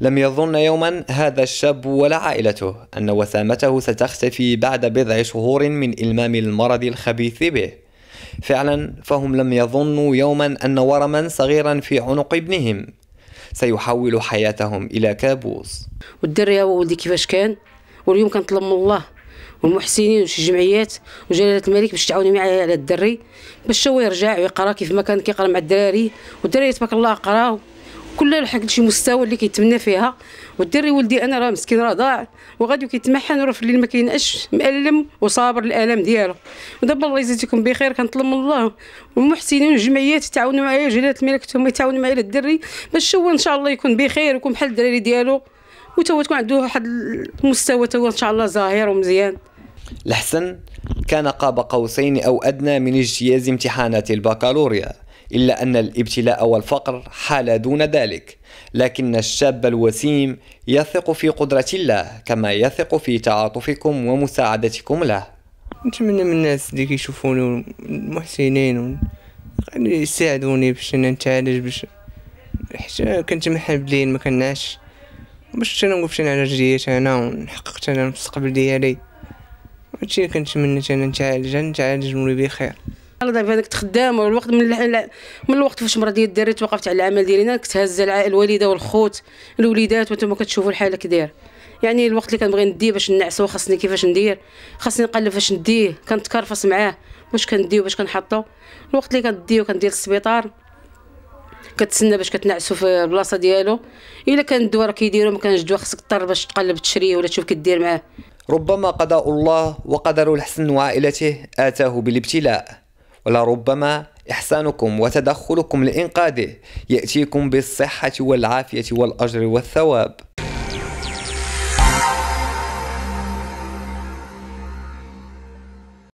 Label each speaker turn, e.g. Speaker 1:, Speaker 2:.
Speaker 1: لم يظن يوما هذا الشاب ولا عائلته أن وسامته ستختفي بعد بضع شهور من إلمام المرض الخبيث به فعلا فهم لم يظنوا يوما أن ورما صغيرا في عنق ابنهم سيحول حياتهم إلى كابوس
Speaker 2: والدر يا ولدي كيفاش كان واليوم كنطلب من الله والمحسنين وشي جمعيات وجلاله الملك باش تعاوني معايا على الدري باش هو يرجع ويقرا كيف ما كان كيقرا مع الدراري والدراري تبارك الله قراو كلها لحقت شي مستوى اللي كيتمنى فيها والدري ولدي انا راه مسكين راه ضاع وغادي كيتمحن وراه في الليل ما كينعش مألم وصابر الالم ديالو ودابا الله يجزيكم بخير كنطلب من الله والمحسنين والجمعيات يتعاونوا معايا جلاله الملك هما يتعاونوا معايا الدري باش هو ان شاء الله يكون بخير ويكون بحال الدراري ديالو وتوا تكون عنده واحد المستوى توا ان شاء الله زاهر ومزيان
Speaker 1: الحسن كان قاب قوسين او ادنى من اجتياز امتحانات البكالوريا إلا أن الابتلاء والفقر حال دون ذلك لكن الشاب الوسيم يثق في قدرة الله كما يثق في تعاطفكم ومساعدتكم له
Speaker 3: نتمنى من الناس اللي كيشوفوني المحسنين يساعدوني باش انا نتعالج باش حتى كنت محل بالليل ما كناش باش انا وقفت انا على رجليات انا ونحققت انا المستقبل ديالي هادشي كنتمنى انا نتعالج نتعالج ونولي بخير
Speaker 2: الله دابا انا كنت والوقت من الع... من الوقت فاش مرض ديال الدري توقفت على العمل ديالي انا كنت هازه الوالده والخوت الوليدات وانتم كتشوفوا الحاله كداير يعني الوقت اللي كنبغي نديه باش نعس خاصني كيفاش ندير خاصني نقلب فاش نديه كنتكرفص معاه واش كنديه باش كنحطو الوقت اللي كنديه وكندير السبيطار كتسنى باش كتنعسو في البلاصه ديالو الا كان الدواء راه كيديرو ما كانش الدواء خصك تضطر باش تقلب تشريه ولا تشوف كدير معاه ربما قضاء الله وقدر الحسن وعائلته اتاه بالابتلاء
Speaker 1: ولربما إحسانكم وتدخلكم لإنقاذه يأتيكم بالصحة والعافية والأجر والثواب